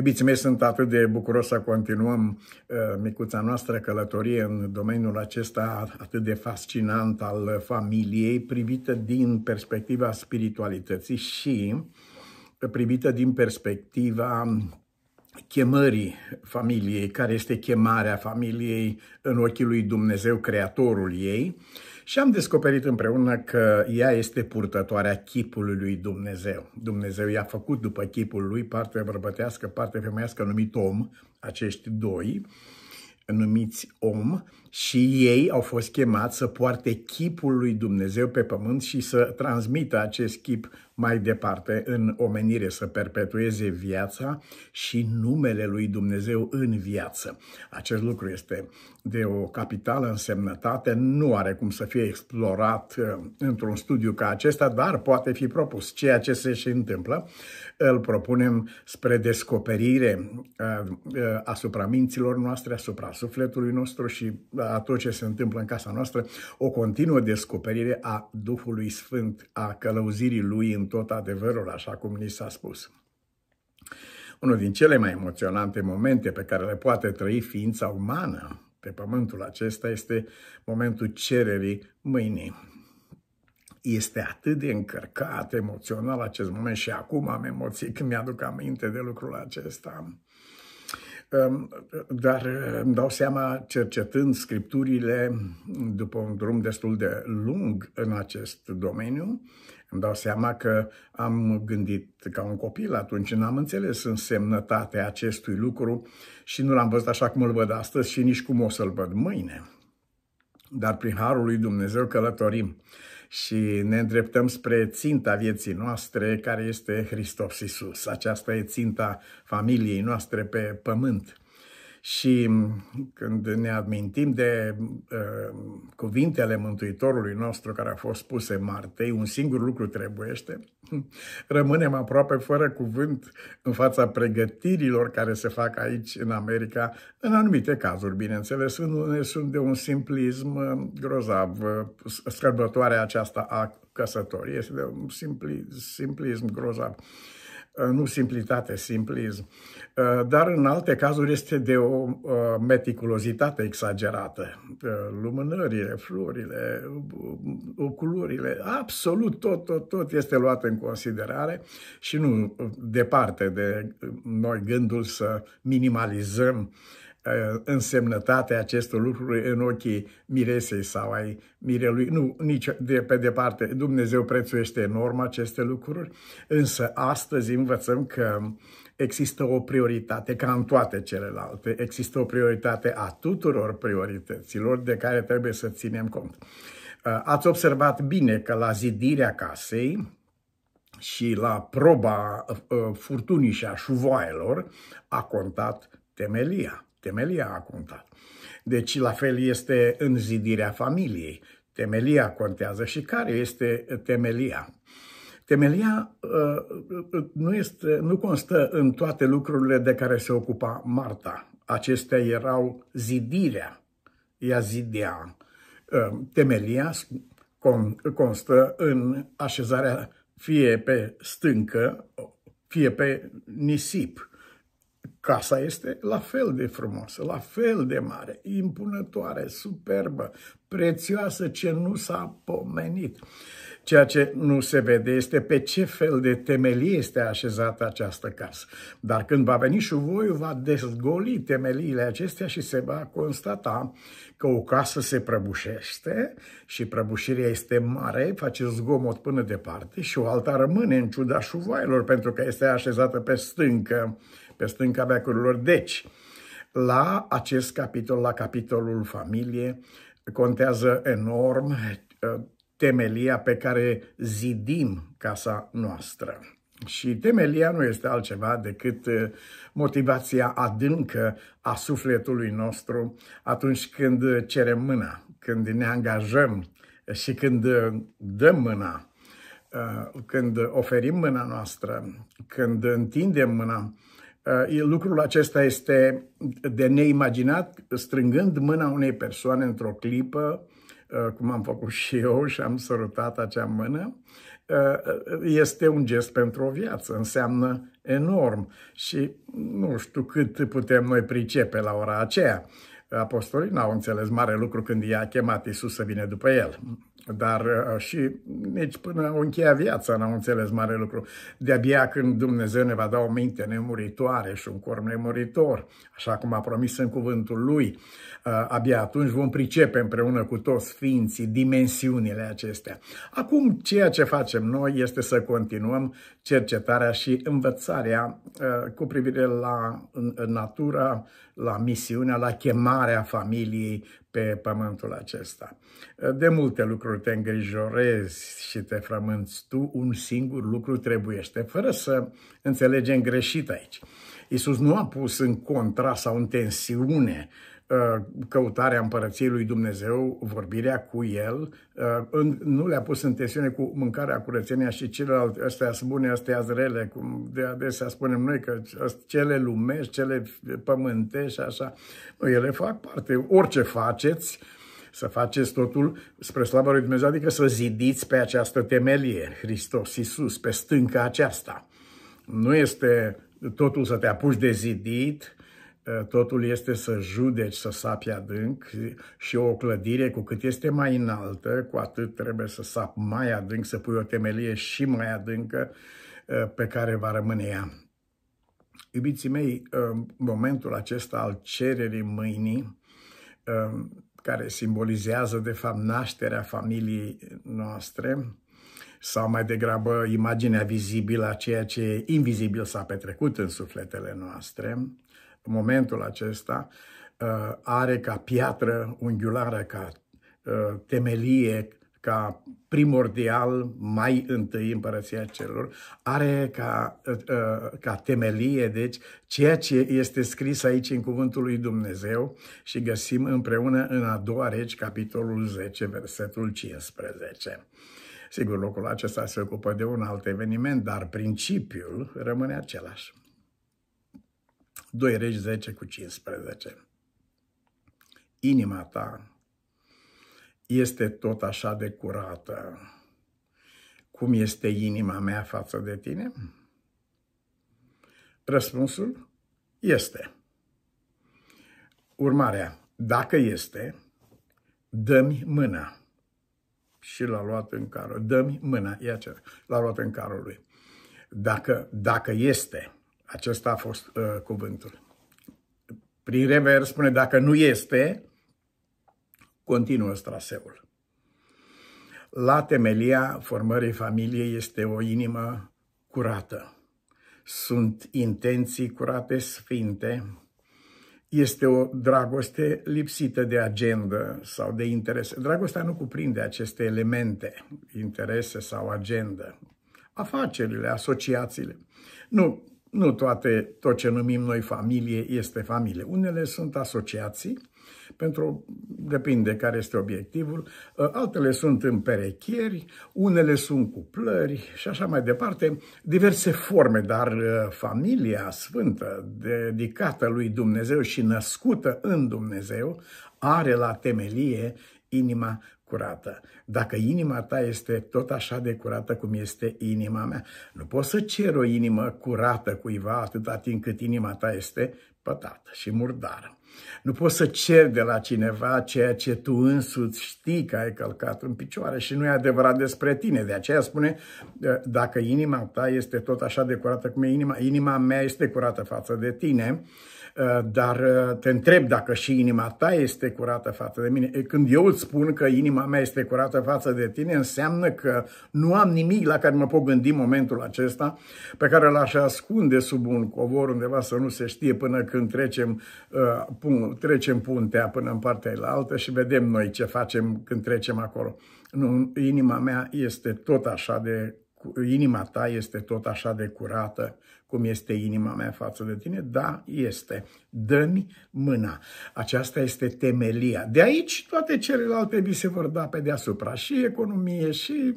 Iubiții mei, sunt atât de bucuros să continuăm uh, micuța noastră călătorie în domeniul acesta atât de fascinant al familiei, privită din perspectiva spiritualității și privită din perspectiva chemării familiei, care este chemarea familiei în ochii lui Dumnezeu, creatorul ei și am descoperit împreună că ea este purtătoarea chipului lui Dumnezeu. Dumnezeu i-a făcut după chipul lui parte bărbătească, parte femeiască, numit om, acești doi, numiți om, și ei au fost chemați să poarte chipul lui Dumnezeu pe pământ și să transmită acest chip mai departe în omenire să perpetueze viața și numele lui Dumnezeu în viață. Acest lucru este de o capitală însemnătate, nu are cum să fie explorat uh, într-un studiu ca acesta, dar poate fi propus. Ceea ce se și întâmplă îl propunem spre descoperire uh, uh, asupra minților noastre, asupra sufletului nostru și a tot ce se întâmplă în casa noastră, o continuă descoperire a Duhului Sfânt, a călăuzirii Lui în tot adevărul, așa cum ni s-a spus. Unul din cele mai emoționante momente pe care le poate trăi ființa umană pe pământul acesta este momentul cererii mâinii. Este atât de încărcat emoțional acest moment și acum am emoții când mi-aduc aminte de lucrul acesta. Dar îmi dau seama, cercetând scripturile după un drum destul de lung în acest domeniu, îmi dau seama că am gândit ca un copil atunci, n-am înțeles însemnătatea acestui lucru și nu l-am văzut așa cum îl văd astăzi și nici cum o să-l văd mâine. Dar prin Harul lui Dumnezeu călătorim și ne îndreptăm spre ținta vieții noastre, care este Hristos Iisus. Aceasta e ținta familiei noastre pe pământ. Și mm, când ne amintim de uh, cuvintele Mântuitorului nostru care a fost spuse martei, un singur lucru trebuiește, rămânem aproape fără cuvânt în fața pregătirilor care se fac aici în America, în anumite cazuri, bineînțeles, unele sunt de un simplism uh, grozav, sărbătoarea aceasta a căsătoriei este de un simpli, simplism grozav. Uh, nu simplitate, simplism. Uh, dar în alte cazuri este de o uh, meticulozitate exagerată. Lumânările, florile, culorile, absolut tot, tot, tot este luat în considerare și nu departe de noi gândul să minimalizăm uh, Uh, însemnătatea acestor lucruri în ochii miresei sau ai mirelui. Nu, nici de pe departe. Dumnezeu prețuiește enorm aceste lucruri, însă astăzi învățăm că există o prioritate, ca în toate celelalte, există o prioritate a tuturor priorităților de care trebuie să ținem cont. Uh, ați observat bine că la zidirea casei, și la proba uh, furtunii și a șuvoaielor a contat temelia. Temelia a contat. Deci la fel este în zidirea familiei. Temelia contează și care este temelia. Temelia uh, nu, este, nu constă în toate lucrurile de care se ocupa Marta. Acestea erau zidirea. Ea zidea. Uh, temelia constă în așezarea fie pe stâncă, fie pe nisip Casa este la fel de frumoasă, la fel de mare, impunătoare, superbă, prețioasă, ce nu s-a pomenit. Ceea ce nu se vede este pe ce fel de temelie este așezată această casă. Dar când va veni și voi, va dezgoli temeliile acestea și se va constata că o casă se prăbușește și prăbușirea este mare, face zgomot până departe și o alta rămâne în ciuda șuvoailor pentru că este așezată pe stâncă pe stânca veacurilor. Deci, la acest capitol, la capitolul familie, contează enorm eh, temelia pe care zidim casa noastră. Și temelia nu este altceva decât eh, motivația adâncă a sufletului nostru atunci când cerem mâna, când ne angajăm și când eh, dăm mâna, când oferim mâna noastră, când întindem mâna Uh, lucrul acesta este de neimaginat, strângând mâna unei persoane într-o clipă, uh, cum am făcut și eu și am sărutat acea mână, uh, este un gest pentru o viață, înseamnă enorm și nu știu cât putem noi pricepe la ora aceea. Apostolii n-au înțeles mare lucru când i-a chemat Isus să vină după el dar uh, și nici deci, până o încheia viața n-au înțeles mare lucru. De-abia când Dumnezeu ne va da o minte nemuritoare și un corp nemuritor, așa cum a promis în cuvântul Lui, uh, abia atunci vom pricepe împreună cu toți ființii dimensiunile acestea. Acum, ceea ce facem noi este să continuăm cercetarea și învățarea uh, cu privire la natura, la misiunea, la chemarea familiei pe pământul acesta. De multe lucruri te îngrijorezi și te frămânți tu, un singur lucru trebuiește, fără să înțelegem greșit aici. Iisus nu a pus în contra sau în tensiune uh, căutarea împărăției lui Dumnezeu, vorbirea cu el, uh, nu le-a pus în tensiune cu mâncarea, curățenia și celelalte, astea sunt bune, astea sunt rele, cum de adesea spunem noi că cele lumești, cele pământești și așa, nu, ele fac parte, orice faceți, să faceți totul spre slava lui Dumnezeu, adică să zidiți pe această temelie, Hristos Iisus, pe stânca aceasta. Nu este totul să te apuci de zidit, ă, totul este să judeci, să sapi adânc și o clădire cu cât este mai înaltă, cu atât trebuie să sap mai adânc, să pui o temelie și mai adâncă ă, pe care va rămâne ea. Iubiții mei, ă, momentul acesta al cererii mâinii, care simbolizează de fapt nașterea familiei noastre, sau mai degrabă imaginea vizibilă a ceea ce invizibil s-a petrecut în sufletele noastre, în momentul acesta uh, are ca piatră unghiulară, ca uh, temelie, ca primordial, mai întâi împărăția celor, are ca, uh, ca temelie, deci, ceea ce este scris aici în cuvântul lui Dumnezeu și găsim împreună în a doua regi, capitolul 10, versetul 15. Sigur, locul acesta se ocupă de un alt eveniment, dar principiul rămâne același. 2 regi 10 cu 15. Inima ta este tot așa de curată cum este inima mea față de tine? Răspunsul este. Urmarea, dacă este, dă-mi mâna și l-a luat în carul. Dă-mi mâna, ia ce L-a luat în carul lui. Dacă, dacă este, acesta a fost uh, cuvântul. Prin revers spune, dacă nu este, continuă traseul. La temelia formării familiei este o inimă curată. Sunt intenții curate, sfinte, este o dragoste lipsită de agendă sau de interese. Dragostea nu cuprinde aceste elemente, interese sau agendă. Afacerile, asociațiile. Nu, nu toate, tot ce numim noi familie este familie. Unele sunt asociații, pentru, depinde care este obiectivul, uh, altele sunt în perechieri, unele sunt plări și așa mai departe, diverse forme, dar uh, familia sfântă dedicată lui Dumnezeu și născută în Dumnezeu are la temelie inima curată. Dacă inima ta este tot așa de curată cum este inima mea, nu poți să cer o inimă curată cuiva atâta timp cât inima ta este pătată și murdară. Nu poți să ceri de la cineva ceea ce tu însuți știi că ai călcat în picioare și nu e adevărat despre tine. De aceea spune, ă, dacă inima ta este tot așa de curată cum e inima, inima mea este curată față de tine, Eh, dar eh, te întreb dacă și inima ta este curată față de mine. Eh, când eu îți spun că inima mea este curată față de tine, înseamnă că nu am nimic la care mă pot gândi în momentul acesta, pe care l-aș ascunde sub un covor undeva să nu se știe până când trecem, trecem puntea până în partea altă și vedem noi ce facem când trecem acolo. Nu, inima mea este tot așa de inima ta este tot așa de curată cum este inima mea față de tine? Da, este. Dă-mi mâna. Aceasta este temelia. De aici toate celelalte mi se vor da pe deasupra. Și economie, și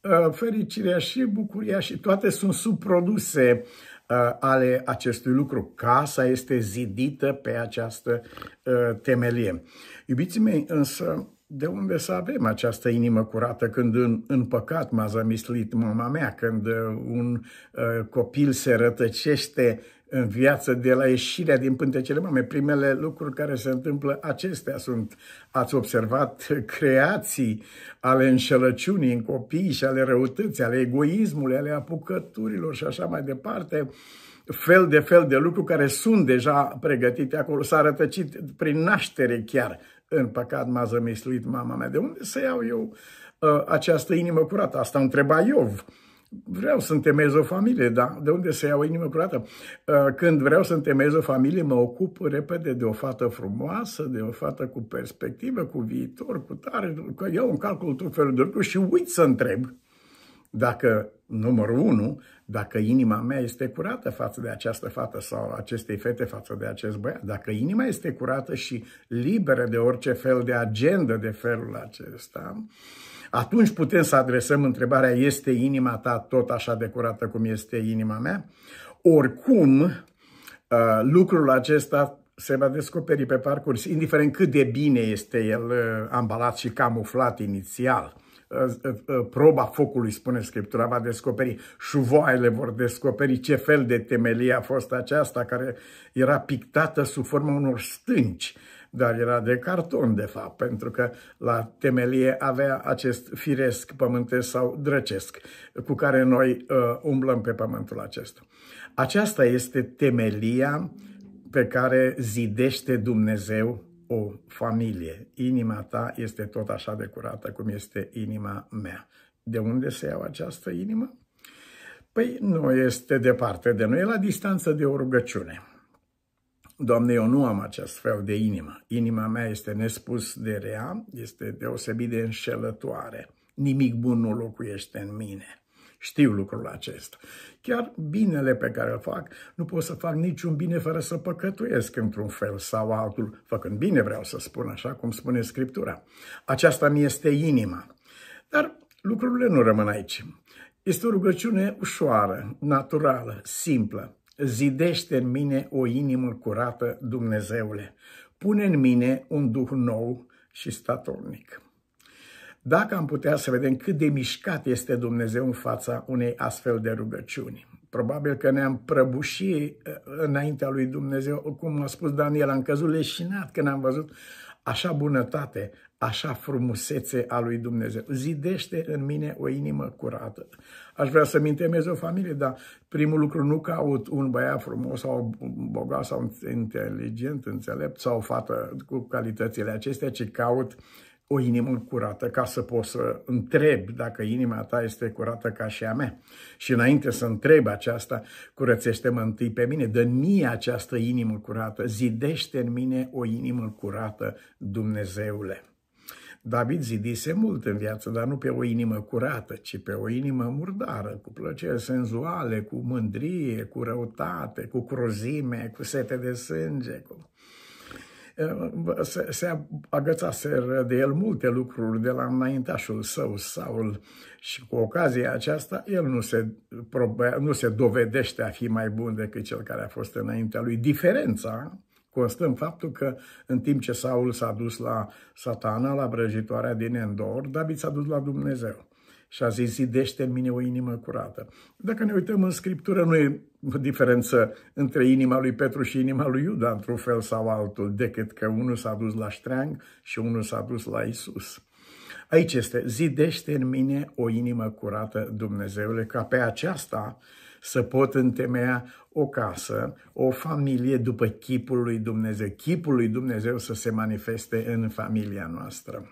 uh, fericirea, și bucuria, și toate sunt subproduse uh, ale acestui lucru. Casa este zidită pe această uh, temelie. Iubiții mei, însă de unde să avem această inimă curată când în, în păcat m-a zămislit mama mea, când uh, un uh, copil se rătăcește în viață de la ieșirea din pântecele mame. Primele lucruri care se întâmplă acestea sunt, ați observat, creații ale înșelăciunii în copii și ale răutății, ale egoismului, ale apucăturilor și așa mai departe fel de fel de lucruri care sunt deja pregătite acolo. S-a rătăcit prin naștere chiar în păcat m-a zămisluit mama mea. De unde să iau eu uh, această inimă curată? Asta întreba Iov. Vreau să întemez o familie, da. de unde să iau inimă curată? Uh, când vreau să întemez o familie, mă ocup repede de o fată frumoasă, de o fată cu perspectivă, cu viitor, cu tare. Că iau un calcul tot felul de lucruri și uit să întreb dacă numărul unu, dacă inima mea este curată față de această fată sau acestei fete față de acest băiat, dacă inima este curată și liberă de orice fel de agendă de felul acesta, atunci putem să adresăm întrebarea este inima ta tot așa de curată cum este inima mea? Oricum, uh, lucrul acesta se va descoperi pe parcurs, indiferent cât de bine este el uh, ambalat și camuflat inițial. Ă, ă, ă, proba focului, spune Scriptura, va descoperi, șuvoaiele vor descoperi ce fel de temelie a fost aceasta care era pictată sub forma unor stânci, dar era de carton de fapt, pentru că la temelie avea acest firesc pământesc sau drăcesc cu care noi uh, umblăm pe pământul acesta. Aceasta este temelia pe care zidește Dumnezeu o familie, inima ta este tot așa de curată cum este inima mea. De unde se iau această inimă? Păi nu este departe de noi, e la distanță de o rugăciune. Doamne, eu nu am acest fel de inimă. Inima mea este nespus de rea, este deosebit de înșelătoare. Nimic bun nu locuiește în mine. Știu lucrul acesta. Chiar binele pe care îl fac, nu pot să fac niciun bine fără să păcătuiesc într-un fel sau altul, făcând bine, vreau să spun așa cum spune Scriptura. Aceasta mi este inima. Dar lucrurile nu rămân aici. Este o rugăciune ușoară, naturală, simplă. Zidește în mine o inimă curată, Dumnezeule. Pune în mine un duh nou și statornic. Dacă am putea să vedem cât de mișcat este Dumnezeu în fața unei astfel de rugăciuni. Probabil că ne-am prăbușit uh, înaintea lui Dumnezeu, cum a spus Daniel, am căzut leșinat când am văzut așa bunătate, așa frumusețe a lui Dumnezeu. Zidește în mine o inimă curată. Aș vrea să-mi o familie, dar primul lucru nu caut un băiat frumos sau bogat sau inteligent, înțelept sau o fată cu calitățile acestea, ci caut o inimă curată ca să poți să întrebi dacă inima ta este curată ca și a mea. Și înainte să întreb aceasta, curățește-mă întâi pe mine, dă mie această inimă curată, zidește în mine o inimă curată, Dumnezeule. David zidise mult în viață, dar nu pe o inimă curată, ci pe o inimă murdară, cu plăceri senzuale, cu mândrie, cu răutate, cu crozime, cu sete de sânge, cu se, se agățaseră de el multe lucruri de la înaintașul său, Saul, și cu ocazia aceasta el nu se, nu se dovedește a fi mai bun decât cel care a fost înaintea lui. Diferența constă în faptul că în timp ce Saul s-a dus la satana, la vrăjitoarea din Endor, David s-a dus la Dumnezeu și a zis, zidește în mine o inimă curată. Dacă ne uităm în Scriptură, nu e o diferență între inima lui Petru și inima lui Iuda, într-un fel sau altul, decât că unul s-a dus la ștreang și unul s-a dus la Isus. Aici este, zidește în mine o inimă curată, Dumnezeule, ca pe aceasta să pot întemeia o casă, o familie după chipul lui Dumnezeu, chipul lui Dumnezeu să se manifeste în familia noastră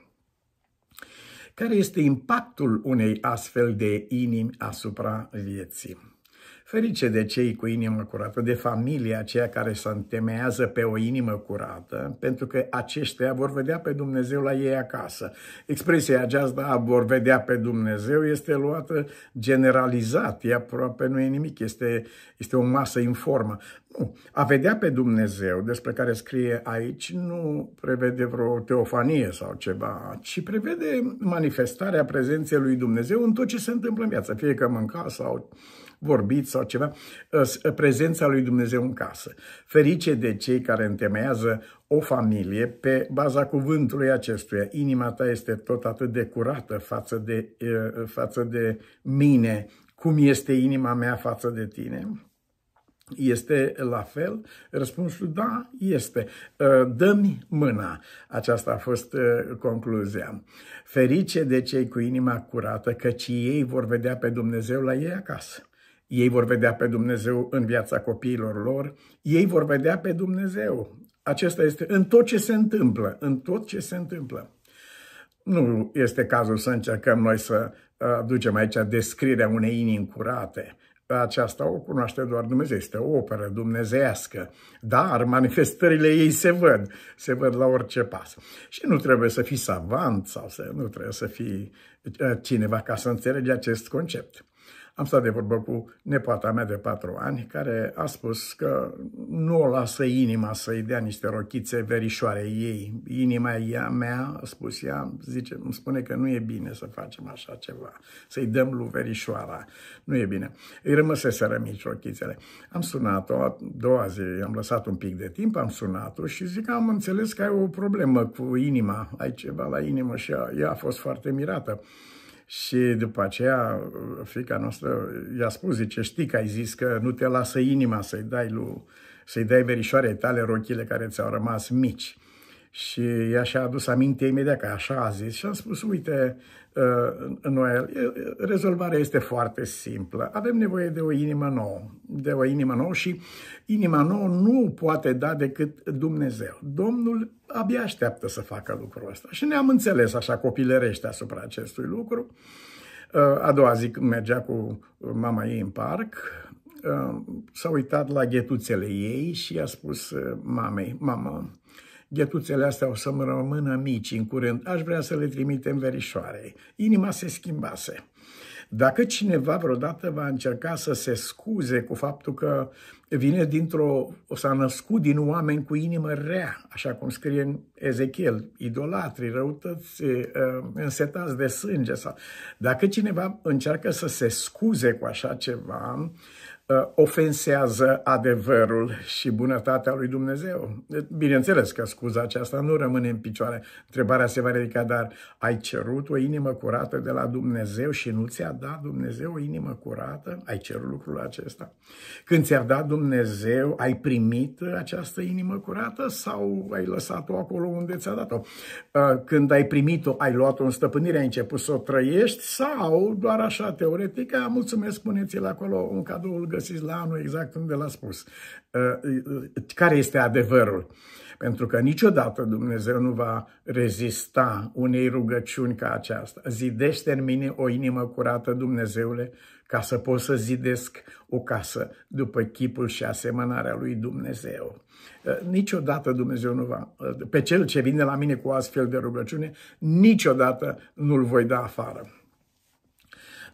care este impactul unei astfel de inimi asupra vieții ferice de cei cu inimă curată, de familia aceea care se întemeiază pe o inimă curată, pentru că aceștia vor vedea pe Dumnezeu la ei acasă. Expresia aceasta, vor vedea pe Dumnezeu, este luată generalizat, e aproape nu e nimic, este, este o masă informă. Nu. A vedea pe Dumnezeu, despre care scrie aici, nu prevede vreo teofanie sau ceva, ci prevede manifestarea prezenței lui Dumnezeu în tot ce se întâmplă în viață, fie că mânca sau vorbit sau ceva, ă, ă, prezența lui Dumnezeu în casă. Ferice de cei care întemeiază o familie pe baza cuvântului acestuia. Inima ta este tot atât de curată față de, față de mine, cum este inima mea față de tine. Este la fel? Răspunsul da, este. Ă, dă-mi mâna. Aceasta a fost concluzia. Ferice de cei cu inima curată, căci ei vor vedea pe Dumnezeu la ei acasă. Ei vor vedea pe Dumnezeu în viața copiilor lor, ei vor vedea pe Dumnezeu. Acesta este în tot ce se întâmplă, în tot ce se întâmplă. Nu este cazul să încercăm noi să uh, aducem aici descrierea unei inimi curate. Aceasta o cunoaște doar Dumnezeu, este o operă dumnezească, dar manifestările ei se văd, se văd la orice pas. Și nu trebuie să fii savant sau să nu trebuie să fii uh, cineva ca să înțelegi acest concept. Am stat de vorbă cu nepoata mea de patru ani, care a spus că nu o lasă inima să-i dea niște rochițe verișoare ei. Inima ea mea, a spus ea, zice, îmi spune că nu e bine să facem așa ceva, să-i dăm lui verișoara. Nu e bine. Îi rămăseseră mici rochițele. Am sunat-o a doua zi, am lăsat un pic de timp, am sunat-o și zic că am înțeles că ai o problemă cu inima, ai ceva la inimă și ea, ea a fost foarte mirată. Și după aceea, fica noastră i-a spus, zice, știi că ai zis că nu te lasă inima să-i dai, lui, să-i dai merișoare tale rochile care ți-au rămas mici. Și ea și-a adus aminte imediat că așa a zis și am spus, uite, uh, Noel, rezolvarea este foarte simplă. Avem nevoie de o inimă nouă, de o inimă nouă și inima nouă nu poate da decât Dumnezeu. Domnul abia așteaptă să facă lucrul ăsta. Și ne-am înțeles așa copilărește asupra acestui lucru. Uh, a doua zi când mergea cu mama ei în parc, uh, s-a uitat la ghetuțele ei și i-a spus mamei, mamă, Ghetuțele astea o să-mi rămână mici în curând. Aș vrea să le trimitem verișoare. Inima se schimbase. Dacă cineva vreodată va încerca să se scuze cu faptul că vine dintr-o, s-a născut din oameni cu inimă rea, așa cum scrie în Ezechiel, idolatri, răutăți, însetați de sânge. Sau... Dacă cineva încearcă să se scuze cu așa ceva, ofensează adevărul și bunătatea lui Dumnezeu. Bineînțeles că scuza aceasta nu rămâne în picioare. Întrebarea se va ridica, dar ai cerut o inimă curată de la Dumnezeu și nu ți-a dat Dumnezeu o inimă curată? Ai cerut lucrul acesta? Când ți-a dat Dumnezeu Dumnezeu, ai primit această inimă curată sau ai lăsat-o acolo unde ți-a dat-o? Uh, când ai primit-o, ai luat-o în stăpânire, ai început să o trăiești sau doar așa, teoretic, a, mulțumesc, puneți-l acolo, un cadou îl găsiți la anul exact unde l-a spus. Uh, care este adevărul? Pentru că niciodată Dumnezeu nu va rezista unei rugăciuni ca aceasta. Zidește în mine o inimă curată, Dumnezeule, ca să pot să zidesc o casă după chipul și asemănarea lui Dumnezeu. Niciodată Dumnezeu nu va, pe cel ce vine la mine cu astfel de rugăciune, niciodată nu-l voi da afară.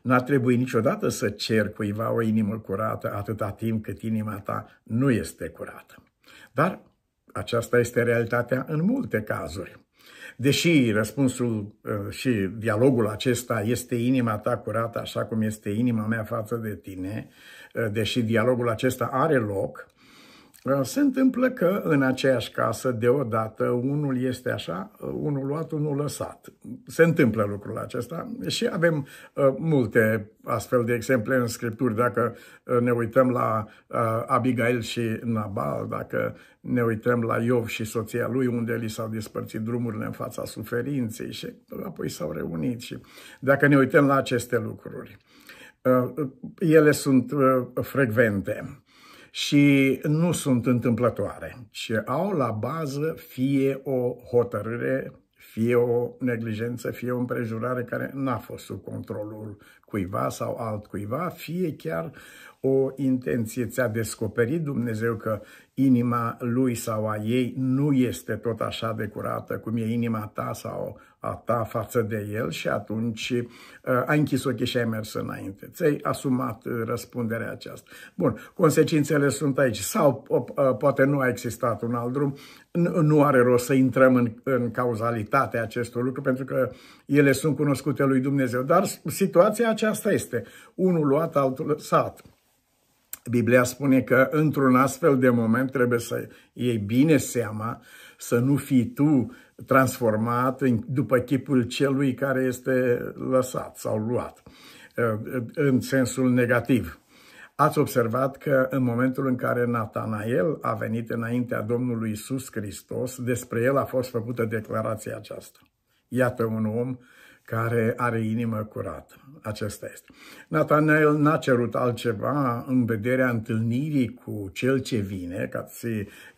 Nu ar trebui niciodată să cer cuiva o inimă curată atâta timp cât inima ta nu este curată. Dar aceasta este realitatea în multe cazuri. Deși răspunsul uh, și dialogul acesta este inima ta curată așa cum este inima mea față de tine, uh, deși dialogul acesta are loc, se întâmplă că în aceeași casă, deodată, unul este așa, unul luat, unul lăsat. Se întâmplă lucrul acesta și avem uh, multe astfel de exemple în scripturi. Dacă uh, ne uităm la uh, Abigail și Nabal, dacă ne uităm la Iov și soția lui, unde li s-au despărțit drumurile în fața suferinței și apoi s-au reunit. Și dacă ne uităm la aceste lucruri, uh, ele sunt uh, frecvente și nu sunt întâmplătoare, ci au la bază fie o hotărâre, fie o neglijență, fie o împrejurare care n-a fost sub controlul cuiva sau altcuiva, fie chiar o intenție. Ți-a descoperit Dumnezeu că inima lui sau a ei nu este tot așa de curată cum e inima ta sau a ta față de el și atunci uh, ai închis ochii și ai mers înainte. Ți-ai asumat uh, răspunderea aceasta. Bun, consecințele sunt aici. Sau uh, poate nu a existat un alt drum, nu are rost să intrăm în, în cauzalitatea acestor lucruri, pentru că ele sunt cunoscute lui Dumnezeu. Dar situația aceasta este unul luat, altul lăsat. Biblia spune că într-un astfel de moment trebuie să iei bine seama, să nu fii tu transformat după chipul celui care este lăsat sau luat, uh, uh, în sensul negativ. Ați observat că în momentul în care Natanael a venit înaintea Domnului Isus Hristos, despre el a fost făcută declarația aceasta. Iată un om care are inimă curată. Acesta este. Natanael n-a cerut altceva în vederea întâlnirii cu cel ce vine, ca să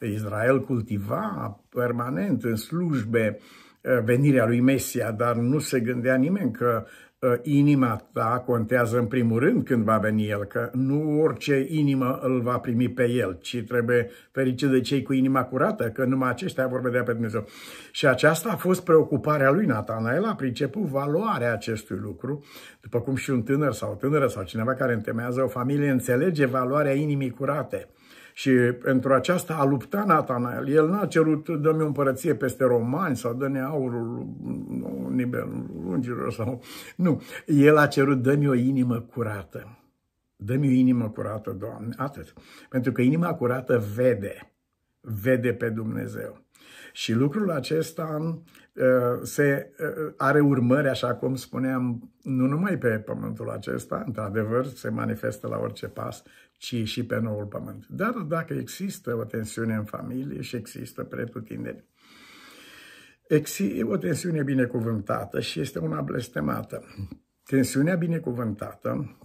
Israel cultiva permanent în slujbe eh, venirea lui Mesia, dar nu se gândea nimeni că Ă, inima ta contează în primul rând când va veni el, că nu orice inimă îl va primi pe el, ci trebuie fericit de cei cu inima curată, că numai aceștia vor vedea pe Dumnezeu. Și aceasta a fost preocuparea lui Natanael, a priceput valoarea acestui lucru, după cum și un tânăr sau tânără sau cineva care întemează o familie înțelege valoarea inimii curate. Și pentru aceasta a luptat Natanael. El n-a cerut, dă-mi o împărăție peste romani sau dă-ne aurul nivelul lungilor sau... Nu, el a cerut, dă-mi o inimă curată. Dă-mi o inimă curată, Doamne, atât. Pentru că inima curată vede, vede pe Dumnezeu. Și lucrul acesta uh, se, uh, are urmări, așa cum spuneam, nu numai pe pământul acesta, într-adevăr, se manifestă la orice pas, ci și pe noul pământ. Dar dacă există o tensiune în familie și există pretutindeni, o tensiune binecuvântată și este una blestemată. Tensiunea binecuvântată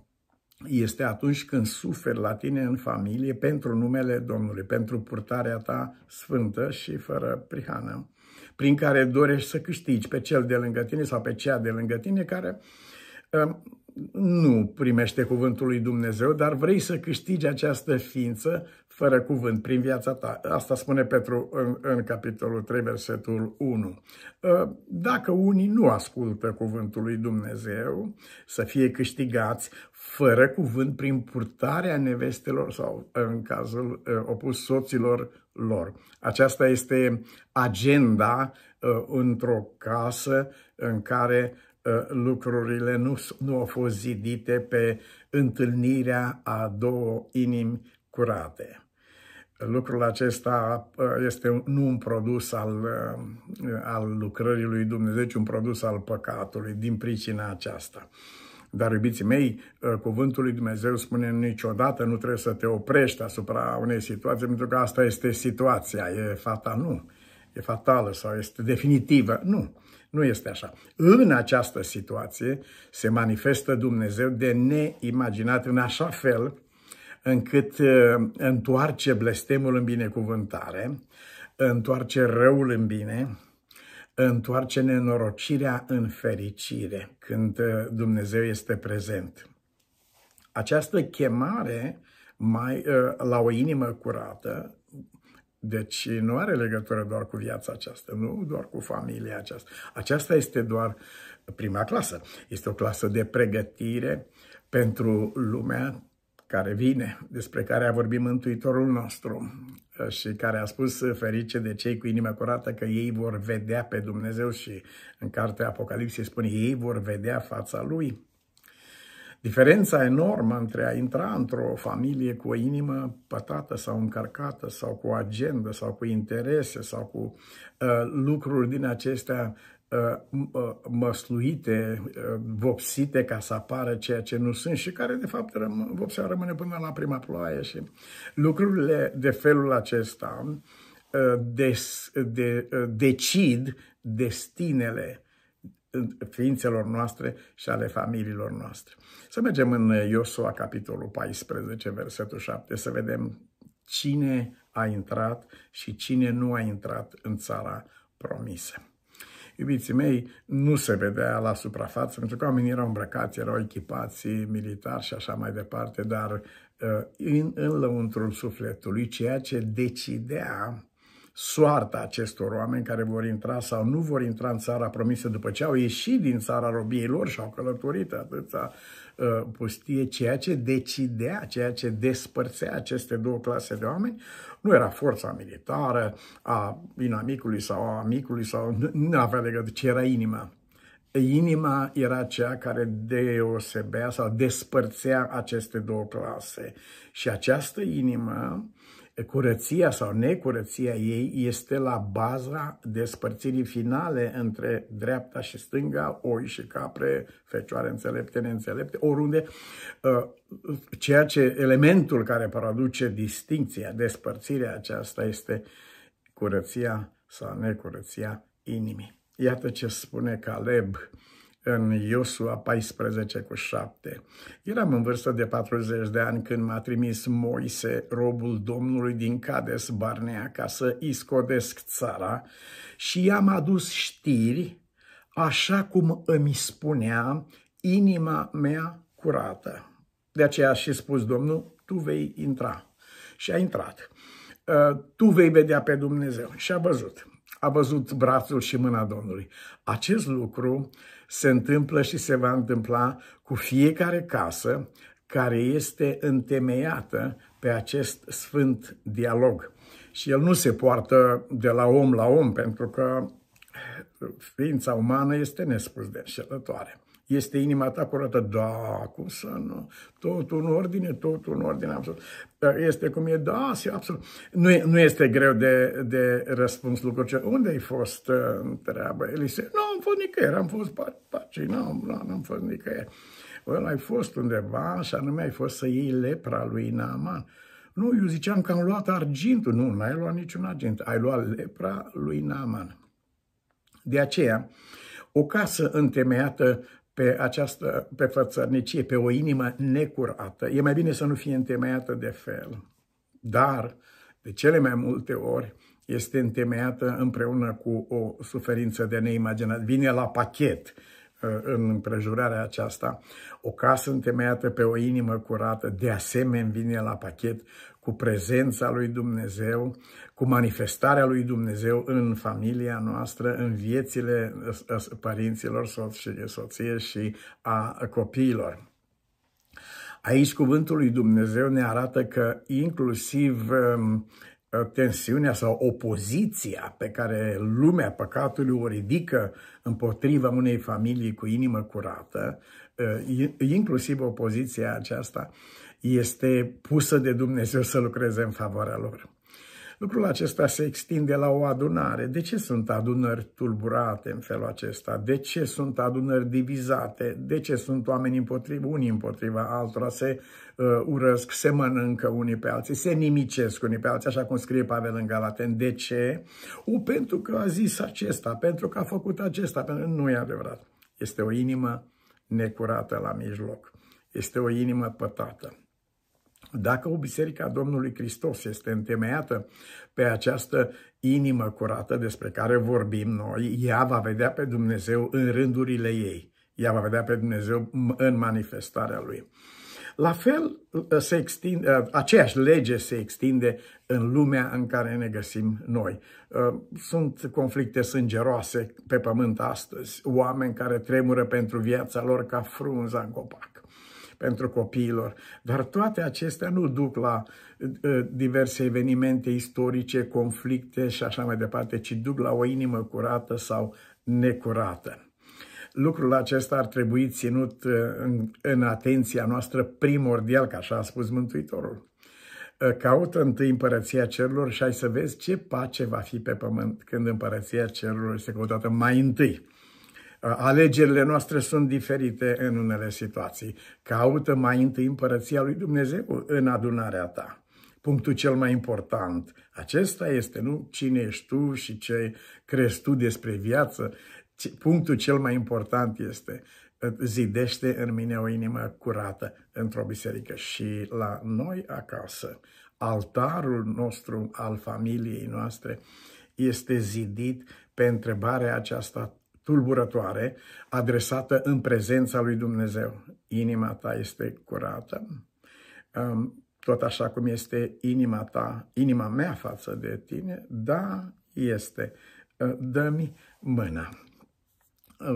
este atunci când suferi la tine în familie pentru numele Domnului, pentru purtarea ta sfântă și fără prihană, prin care dorești să câștigi pe cel de lângă tine sau pe cea de lângă tine care uh, Ehm, nu primește cuvântul lui Dumnezeu, dar vrei să câștigi această ființă fără cuvânt prin viața ta. Asta spune Petru în, în capitolul 3, versetul 1. Ehm, dacă unii nu ascultă cuvântul lui Dumnezeu, să fie câștigați fără cuvânt prin purtarea nevestelor sau, în cazul ehm, opus, soților lor. Aceasta este agenda într-o casă în care Uh, lucrurile nu, nu au fost zidite pe întâlnirea a două inimi curate. Lucrul acesta uh, este nu un produs al, uh, al lucrării lui Dumnezeu, ci un produs al păcatului, din pricina aceasta. Dar, iubiții mei, cuvântul lui Dumnezeu spune niciodată nu trebuie să te oprești asupra unei situații, pentru că asta este situația, e fata, nu, e fatală sau este definitivă, nu. Nu este așa. În această situație se manifestă Dumnezeu de neimaginat în așa fel încât uh, întoarce blestemul în binecuvântare, întoarce răul în bine, întoarce nenorocirea în fericire când uh, Dumnezeu este prezent. Această chemare mai, uh, la o inimă curată deci nu are legătură doar cu viața aceasta, nu doar cu familia aceasta. Aceasta este doar prima clasă. Este o clasă de pregătire pentru lumea care vine, despre care a vorbit Mântuitorul nostru uh, și care a spus ferice de cei cu inimă curată că ei vor vedea pe Dumnezeu și în cartea Apocalipsei spune ei vor vedea fața Lui. Diferența enormă între a intra într-o familie cu o inimă pătată sau încărcată sau cu o agendă sau cu interese sau cu uh, lucruri din acestea uh, uh măsluite, uh, vopsite ca să apară ceea ce nu sunt și care de fapt răm- vopsea rămâne până la prima ploaie și lucrurile de felul acesta uh, des, de, uh, decid destinele ființelor noastre și ale familiilor noastre. Să mergem în Iosua, capitolul 14, versetul 7, să vedem cine a intrat și cine nu a intrat în țara promisă. Iubiții mei, nu se vedea la suprafață, pentru că oamenii erau îmbrăcați, erau echipați militar și așa mai departe, dar uh, în, în lăuntrul sufletului, ceea ce decidea soarta acestor oameni care vor intra sau nu vor intra în țara promisă după ce au ieșit din țara robiei lor și au călătorit atâta uh, pustie, ceea ce decidea, ceea ce despărțea aceste două clase de oameni, nu era forța militară a inamicului sau a amicului sau nu avea legătură, ci era inima. Inima era cea care deosebea sau despărțea aceste două clase. Și această inimă curăția sau necurăția ei este la baza despărțirii finale între dreapta și stânga, oi și capre, fecioare înțelepte, neînțelepte, oriunde, uh, ceea ce elementul care produce distinția, despărțirea aceasta este curăția sau necurăția inimii. Iată ce spune Caleb în Iosua 14 cu 7. Eram în vârstă de 40 de ani când m-a trimis Moise, robul Domnului din Cades Barnea, ca să iscodesc țara și i-am adus știri așa cum îmi spunea inima mea curată. De aceea și spus Domnul, tu vei intra. Și a intrat. Ă, tu vei vedea pe Dumnezeu. Și a văzut. A văzut brațul și mâna Domnului. Acest lucru se întâmplă și se va întâmpla cu fiecare casă care este întemeiată pe acest sfânt dialog. Și el nu se poartă de la om la om, pentru că ființa umană este nespus de înșelătoare. Este inima ta curată? Da, cum să nu? Totul în ordine, totul în ordine, absolut. Este cum e? Da, se absolut. Nu, e, nu este greu de, de răspuns lucrul ce. Unde ai fost? Uh, Întreabă Elise. Nu am fost nicăieri, am fost pace, nu am, am fost nicăieri. Ăla ai fost undeva și anume ai fost să iei lepra lui Naaman. Nu, eu ziceam că am luat argintul. Nu, n-ai luat niciun argint. Ai luat lepra lui Naaman. De aceea, o casă întemeiată pe această, pe fățărnicie, pe o inimă necurată. E mai bine să nu fie întemeiată de fel. Dar, de cele mai multe ori, este întemeiată împreună cu o suferință de neimaginat. Vine la pachet uh, în împrejurarea aceasta. O casă întemeiată pe o inimă curată, de asemenea, vine la pachet cu prezența lui Dumnezeu, cu manifestarea lui Dumnezeu în familia noastră, în viețile ă, ă, părinților, soț și soție și a copiilor. Aici cuvântul lui Dumnezeu ne arată că inclusiv um, tensiunea sau opoziția pe care lumea păcatului o ridică împotriva unei familii cu inimă curată, uh, inclusiv opoziția aceasta, este pusă de Dumnezeu să lucreze în favoarea lor. Lucrul acesta se extinde la o adunare. De ce sunt adunări tulburate în felul acesta? De ce sunt adunări divizate? De ce sunt oameni împotriva, unii împotriva altora, se uh, urăsc, se mănâncă unii pe alții, se nimicesc unii pe alții, așa cum scrie Pavel în Galaten. De ce? U, pentru că a zis acesta, pentru că a făcut acesta, pentru că nu e adevărat. Este o inimă necurată la mijloc. Este o inimă pătată. Dacă o biserică a Domnului Hristos este întemeiată pe această inimă curată despre care vorbim noi, ea va vedea pe Dumnezeu în rândurile ei. Ea va vedea pe Dumnezeu în manifestarea lui. La fel, uh, se extinde, uh, aceeași lege se extinde în lumea în care ne găsim noi. Uh, sunt conflicte sângeroase pe pământ astăzi, oameni care tremură pentru viața lor ca frunza în copac pentru copiilor. Dar toate acestea nu duc la ă, diverse evenimente istorice, conflicte și așa mai departe, ci duc la o inimă curată sau necurată. Lucrul acesta ar trebui ținut ă, în, în atenția noastră primordial, ca așa a spus Mântuitorul ă, caută întâi împărăția cerurilor și ai să vezi ce pace va fi pe pământ când împărăția cerurilor este căutată mai întâi. Uh, alegerile noastre sunt diferite în unele situații. Caută mai întâi împărăția lui Dumnezeu în adunarea ta. Punctul cel mai important, acesta este, nu cine ești tu și ce crezi tu despre viață. Punctul cel mai important este uh, zidește în mine o inimă curată într-o biserică și la noi acasă. Altarul nostru al familiei noastre este zidit pe întrebarea aceasta tulburătoare adresată în prezența lui Dumnezeu. Inima ta este curată, tot așa cum este inima ta, inima mea față de tine, da, este. Dă-mi mâna.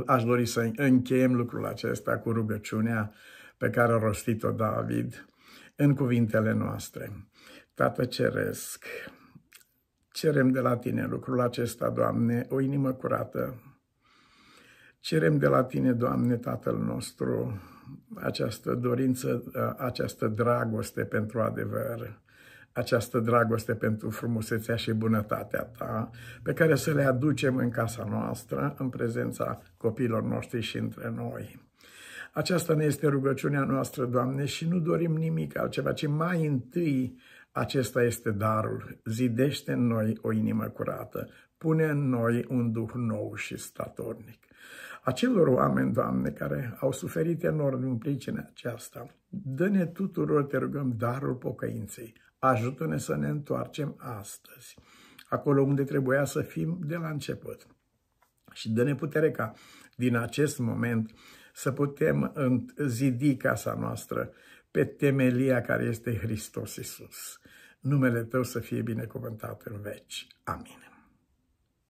Aș dori să încheiem lucrul acesta cu rugăciunea pe care a rostit-o David în cuvintele noastre. Tată Ceresc, cerem de la tine lucrul acesta, Doamne, o inimă curată, Cerem de la Tine, Doamne, Tatăl nostru, această dorință, această dragoste pentru adevăr, această dragoste pentru frumusețea și bunătatea Ta, pe care să le aducem în casa noastră, în prezența copiilor noștri și între noi. Aceasta ne este rugăciunea noastră, Doamne, și nu dorim nimic altceva, ci mai întâi acesta este darul. Zidește în noi o inimă curată, pune în noi un duh nou și statornic acelor oameni, Doamne, care au suferit enorm în pricina aceasta. Dă-ne tuturor, te rugăm, darul pocăinței. Ajută-ne să ne întoarcem astăzi, acolo unde trebuia să fim de la început. Și dă-ne putere ca din acest moment să putem zidi casa noastră pe temelia care este Hristos Isus. Numele Tău să fie binecuvântat în veci. Amin.